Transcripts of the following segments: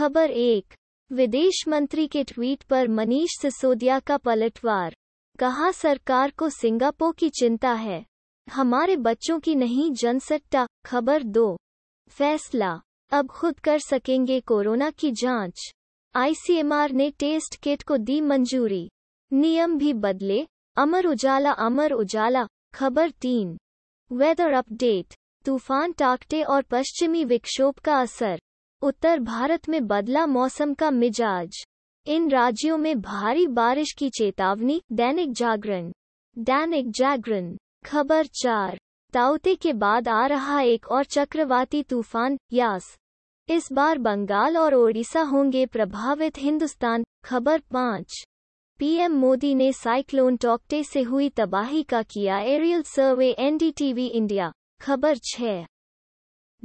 खबर एक विदेश मंत्री के ट्वीट पर मनीष सिसोदिया का पलटवार कहा सरकार को सिंगापुर की चिंता है हमारे बच्चों की नहीं जनसत्ता खबर दो फैसला अब खुद कर सकेंगे कोरोना की जांच आईसीएमआर ने टेस्ट किट को दी मंजूरी नियम भी बदले अमर उजाला अमर उजाला खबर तीन वेदर अपडेट तूफान टाकटे और पश्चिमी विक्षोभ का असर उत्तर भारत में बदला मौसम का मिजाज इन राज्यों में भारी बारिश की चेतावनी दैनिक जागरण दैनिक जागरण खबर चार ताउते के बाद आ रहा एक और चक्रवाती तूफान यास इस बार बंगाल और ओडिशा होंगे प्रभावित हिंदुस्तान खबर पाँच पीएम मोदी ने साइक्लोन टॉकटे से हुई तबाही का किया एरियल सर्वे एनडीटीवी इंडिया खबर छः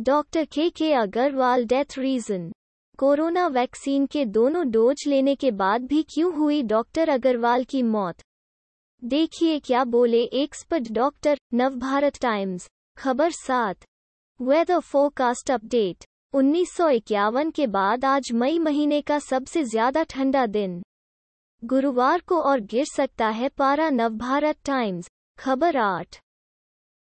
doctor K K Agarwal death reason corona vaccine के दोनों डोज लेने के बाद भी क्यों हुई डॉक्टर अग्रवाल की मौत देखिए क्या बोले एक्सपर्ट डॉक्टर नवभारत टाइम्स खबर सात वेदर फोरकास्ट अपडेट उन्नीस के बाद आज मई महीने का सबसे ज्यादा ठंडा दिन गुरुवार को और गिर सकता है पारा नवभारत टाइम्स खबर आठ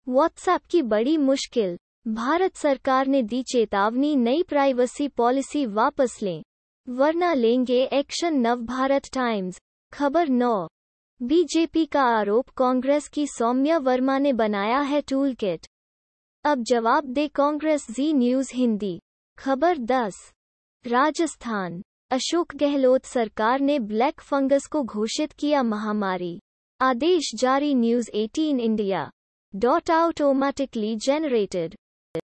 व्हाट्सएप की बड़ी मुश्किल भारत सरकार ने दी चेतावनी नई प्राइवेसी पॉलिसी वापस लें वरना लेंगे एक्शन नव भारत टाइम्स खबर नौ बीजेपी का आरोप कांग्रेस की सौम्या वर्मा ने बनाया है टूल किट अब जवाब दे कांग्रेस जी न्यूज हिंदी खबर दस राजस्थान अशोक गहलोत सरकार ने ब्लैक फंगस को घोषित किया महामारी आदेश जारी news 18 India dot automatically generated